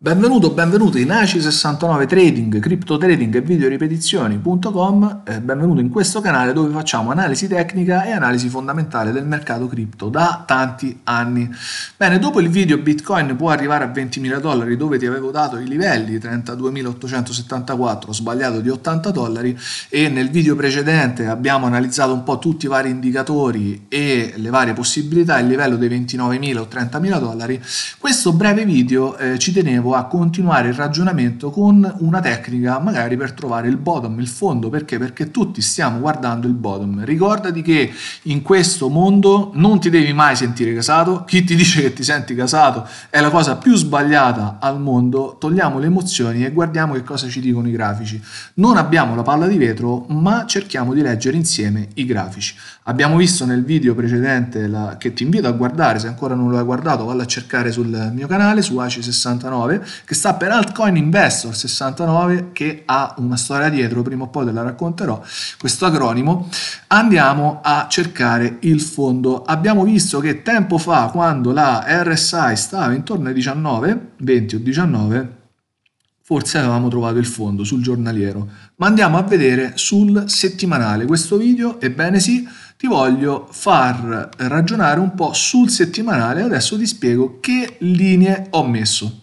Benvenuto, benvenuti in ACI69 Trading, Crypto Trading e Video Ripetizioni.com. Eh, benvenuto in questo canale dove facciamo analisi tecnica e analisi fondamentale del mercato cripto da tanti anni. Bene, dopo il video Bitcoin può arrivare a 20.000 dollari dove ti avevo dato i livelli 32.874, sbagliato di 80 dollari e nel video precedente abbiamo analizzato un po' tutti i vari indicatori e le varie possibilità, il livello dei 29.000 o 30.000 dollari. Questo breve video eh, ci tenevo tenevo a continuare il ragionamento con una tecnica magari per trovare il bottom, il fondo, perché? Perché tutti stiamo guardando il bottom. Ricordati che in questo mondo non ti devi mai sentire casato, chi ti dice che ti senti casato è la cosa più sbagliata al mondo, togliamo le emozioni e guardiamo che cosa ci dicono i grafici. Non abbiamo la palla di vetro, ma cerchiamo di leggere insieme i grafici. Abbiamo visto nel video precedente la, che ti invito a guardare, se ancora non lo hai guardato, vallo a cercare sul mio canale su AC69 che sta per Altcoin Investor 69, che ha una storia dietro, prima o poi te la racconterò, questo acronimo, andiamo a cercare il fondo. Abbiamo visto che tempo fa, quando la RSI stava intorno ai 19, 20 o 19, forse avevamo trovato il fondo sul giornaliero, ma andiamo a vedere sul settimanale. Questo video, ebbene sì, ti voglio far ragionare un po' sul settimanale, adesso ti spiego che linee ho messo.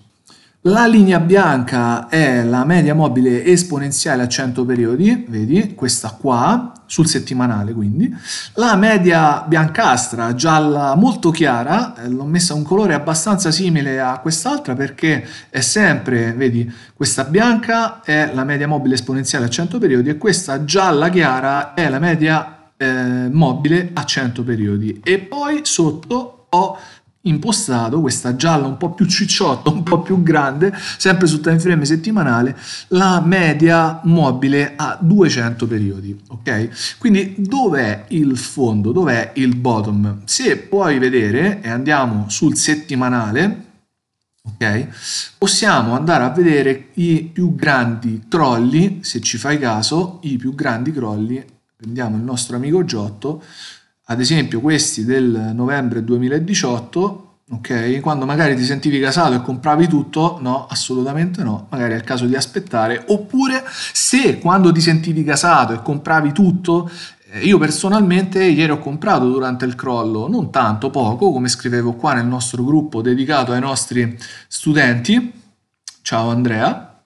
La linea bianca è la media mobile esponenziale a 100 periodi, vedi, questa qua, sul settimanale quindi. La media biancastra, gialla molto chiara, eh, l'ho messa un colore abbastanza simile a quest'altra perché è sempre, vedi, questa bianca è la media mobile esponenziale a 100 periodi e questa gialla chiara è la media eh, mobile a 100 periodi. E poi sotto ho impostato, questa gialla un po' più cicciotta, un po' più grande, sempre su time frame settimanale, la media mobile a 200 periodi, ok? Quindi dov'è il fondo, dov'è il bottom? Se puoi vedere, e andiamo sul settimanale, ok? Possiamo andare a vedere i più grandi crolli, se ci fai caso, i più grandi crolli, prendiamo il nostro amico Giotto, ad esempio questi del novembre 2018 ok? Quando magari ti sentivi casato e compravi tutto, no, assolutamente no, magari è il caso di aspettare. Oppure se quando ti sentivi casato e compravi tutto, eh, io personalmente ieri ho comprato durante il crollo, non tanto, poco, come scrivevo qua nel nostro gruppo dedicato ai nostri studenti. Ciao Andrea,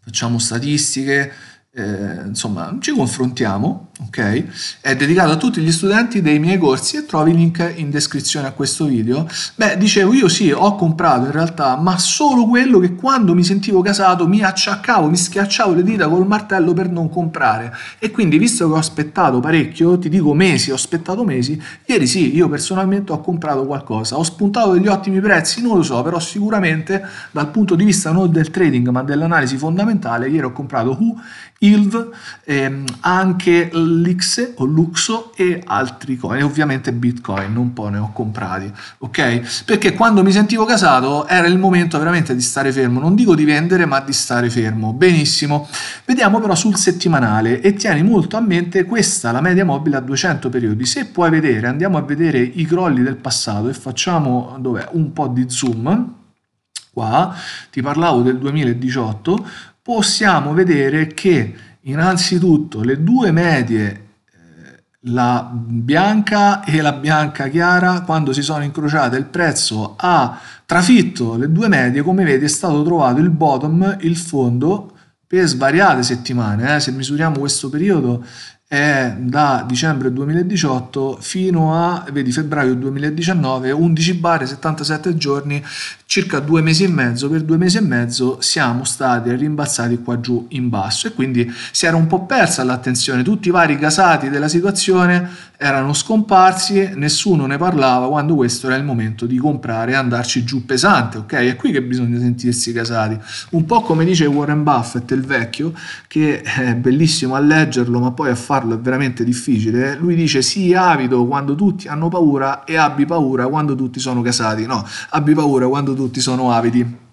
facciamo statistiche, eh, insomma ci confrontiamo ok? È dedicato a tutti gli studenti dei miei corsi e trovi il link in descrizione a questo video. Beh, dicevo io sì, ho comprato in realtà, ma solo quello che quando mi sentivo casato mi acciaccavo, mi schiacciavo le dita col martello per non comprare. E quindi, visto che ho aspettato parecchio, ti dico mesi, ho aspettato mesi, ieri sì, io personalmente ho comprato qualcosa. Ho spuntato degli ottimi prezzi, non lo so, però sicuramente dal punto di vista non del trading, ma dell'analisi fondamentale, ieri ho comprato Who, ILV, ehm, anche l'X o Luxo e altri coin, e ovviamente Bitcoin, un po' ne ho comprati, ok? Perché quando mi sentivo casato era il momento veramente di stare fermo, non dico di vendere ma di stare fermo, benissimo. Vediamo però sul settimanale e tieni molto a mente questa, la media mobile a 200 periodi, se puoi vedere andiamo a vedere i crolli del passato e facciamo dov'è, un po' di zoom. Qua ti parlavo del 2018, possiamo vedere che Innanzitutto le due medie, eh, la bianca e la bianca chiara, quando si sono incrociate il prezzo ha trafitto le due medie, come vedi è stato trovato il bottom, il fondo, per svariate settimane, eh? se misuriamo questo periodo è da dicembre 2018 fino a vedi, febbraio 2019, 11 bar, 77 giorni circa due mesi e mezzo, per due mesi e mezzo siamo stati rimbalzati qua giù in basso e quindi si era un po' persa l'attenzione, tutti i vari gasati della situazione erano scomparsi, nessuno ne parlava quando questo era il momento di comprare e andarci giù pesante, ok? È qui che bisogna sentirsi gasati, un po' come dice Warren Buffett, il vecchio, che è eh, bellissimo a leggerlo ma poi a farlo è veramente difficile, lui dice sii avido quando tutti hanno paura e abbi paura quando tutti sono gasati, no, abbi paura quando tutti tutti sono avidi.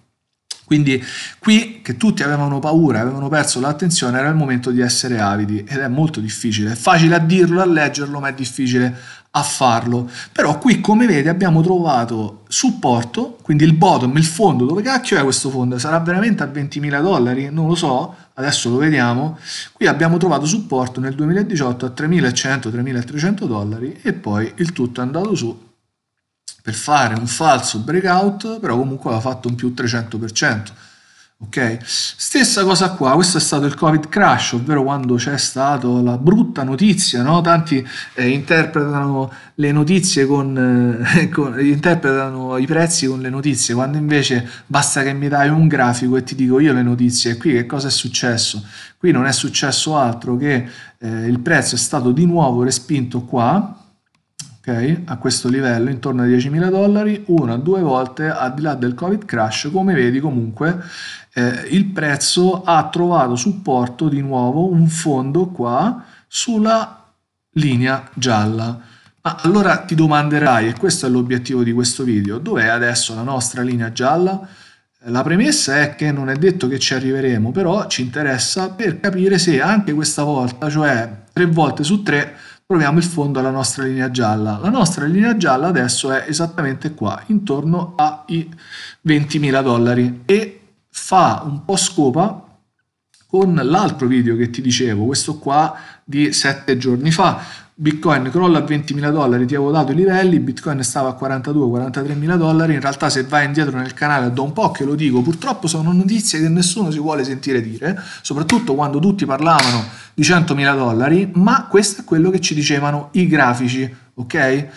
Quindi qui che tutti avevano paura, avevano perso l'attenzione, era il momento di essere avidi ed è molto difficile. È facile a dirlo, a leggerlo, ma è difficile a farlo. Però qui come vedete abbiamo trovato supporto, quindi il bottom, il fondo, dove cacchio è questo fondo? Sarà veramente a 20.000 dollari? Non lo so, adesso lo vediamo. Qui abbiamo trovato supporto nel 2018 a 3.100-3.300 dollari e poi il tutto è andato su per fare un falso breakout, però comunque aveva fatto un più 300%. Ok? Stessa cosa qua, questo è stato il Covid crash, ovvero quando c'è stata la brutta notizia, no? Tanti eh, interpretano le notizie con, eh, con, interpretano i prezzi con le notizie, quando invece basta che mi dai un grafico e ti dico io le notizie, qui che cosa è successo? Qui non è successo altro che eh, il prezzo è stato di nuovo respinto qua, okay? a questo livello intorno ai 10.000 dollari, una o due volte al di là del Covid crash, come vedi comunque eh, il prezzo ha trovato supporto di nuovo un fondo qua sulla linea gialla. Ma allora ti domanderai, e questo è l'obiettivo di questo video, dov'è adesso la nostra linea gialla? La premessa è che non è detto che ci arriveremo, però ci interessa per capire se anche questa volta, cioè tre volte su tre, troviamo il fondo alla nostra linea gialla. La nostra linea gialla adesso è esattamente qua, intorno ai 20.000 dollari e fa un po' scopa con l'altro video che ti dicevo, questo qua di sette giorni fa, Bitcoin crolla a 20.000 dollari, ti avevo dato i livelli, Bitcoin stava a 42-43 mila dollari, in realtà se vai indietro nel canale da un po' che lo dico, purtroppo sono notizie che nessuno si vuole sentire dire, soprattutto quando tutti parlavano di 100.000 dollari, ma questo è quello che ci dicevano i grafici, ok?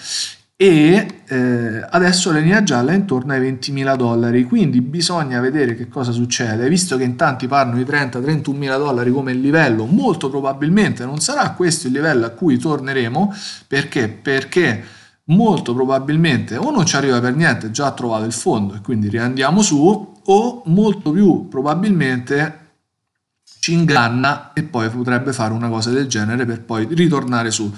e eh, adesso la linea gialla è intorno ai 20.000 dollari, quindi bisogna vedere che cosa succede, visto che in tanti parlano di 30-31.000 dollari come livello, molto probabilmente non sarà questo il livello a cui torneremo, perché? Perché molto probabilmente o non ci arriva per niente, già ha trovato il fondo e quindi riandiamo su, o molto più probabilmente ci inganna e poi potrebbe fare una cosa del genere per poi ritornare su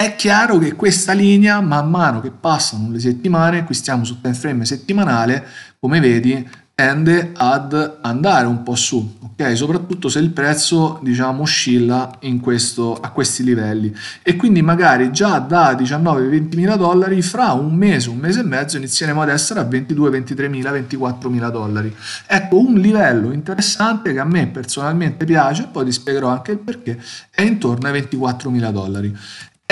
è chiaro che questa linea, man mano che passano le settimane, qui stiamo sul time frame settimanale, come vedi, tende ad andare un po' su, ok? Soprattutto se il prezzo, diciamo, oscilla questo, a questi livelli. E quindi magari già da 19-20 mila dollari, fra un mese, un mese e mezzo, inizieremo ad essere a 22-23 mila, 24 mila dollari. Ecco, un livello interessante che a me personalmente piace, poi ti spiegherò anche il perché, è intorno ai 24 mila dollari.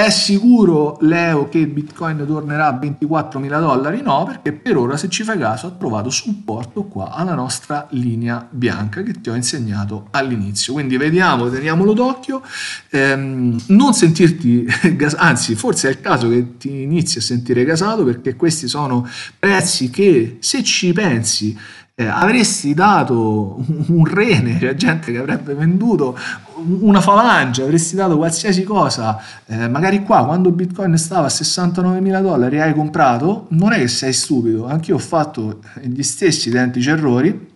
È sicuro, Leo, che Bitcoin tornerà a 24.000 dollari? No, perché per ora, se ci fai caso, ha trovato supporto qua alla nostra linea bianca che ti ho insegnato all'inizio. Quindi vediamo, teniamolo d'occhio. Ehm, non sentirti, gasato, anzi, forse è il caso che ti inizi a sentire gasato perché questi sono prezzi che, se ci pensi, eh, avresti dato un rene, c'è gente che avrebbe venduto una falange, avresti dato qualsiasi cosa, eh, magari qua quando Bitcoin stava a 69 mila dollari hai comprato, non è che sei stupido, anch'io ho fatto eh, gli stessi identici errori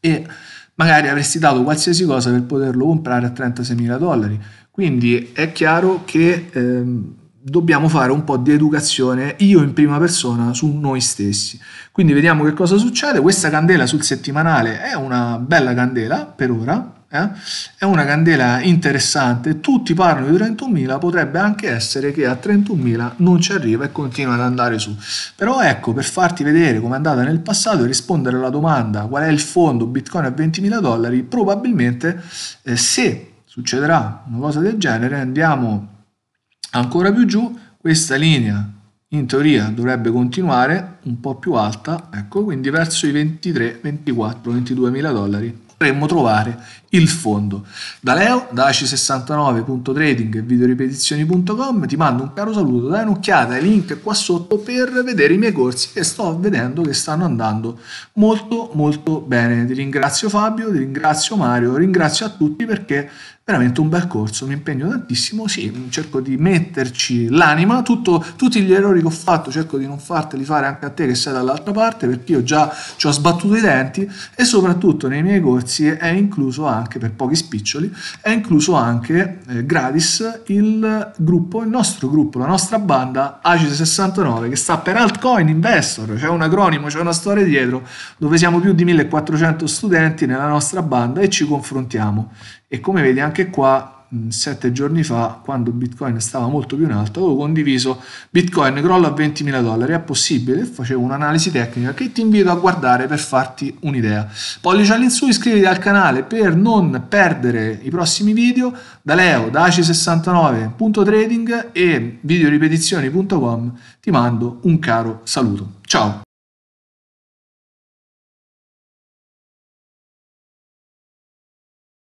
e magari avresti dato qualsiasi cosa per poterlo comprare a 36 mila dollari. Quindi è chiaro che ehm, dobbiamo fare un po' di educazione io in prima persona su noi stessi. Quindi vediamo che cosa succede. Questa candela sul settimanale è una bella candela per ora, eh? è una candela interessante, tutti parlano di 31.000, potrebbe anche essere che a 31.000 non ci arriva e continua ad andare su. Però ecco, per farti vedere come è andata nel passato e rispondere alla domanda qual è il fondo Bitcoin a 20.000 dollari, probabilmente eh, se succederà una cosa del genere andiamo ancora più giù, questa linea in teoria dovrebbe continuare un po' più alta, ecco, quindi verso i 23, 24, 22 mila dollari potremmo trovare il fondo. Da Leo, da aci69.trading e videoripetizioni.com ti mando un caro saluto, dai un'occhiata ai link qua sotto per vedere i miei corsi che sto vedendo che stanno andando molto molto bene. Ti ringrazio Fabio, ti ringrazio Mario, ringrazio a tutti perché veramente un bel corso, mi impegno tantissimo, sì, cerco di metterci l'anima, tutto, tutti gli errori che ho fatto cerco di non farteli fare anche a te che sei dall'altra parte perché io già ci ho sbattuto i denti e soprattutto nei miei corsi è incluso anche, per pochi spiccioli, è incluso anche eh, gratis il gruppo, il nostro gruppo, la nostra banda Agile 69 che sta per Altcoin Investor, c'è un acronimo, c'è una storia dietro dove siamo più di 1400 studenti nella nostra banda e ci confrontiamo e come vedi anche anche qua mm, sette giorni fa quando bitcoin stava molto più in alto avevo condiviso bitcoin crolla a 20.000 dollari è possibile facevo un'analisi tecnica che ti invito a guardare per farti un'idea pollice all'insù iscriviti al canale per non perdere i prossimi video da Leo da ac 69trading e videoripetizioni.com ti mando un caro saluto ciao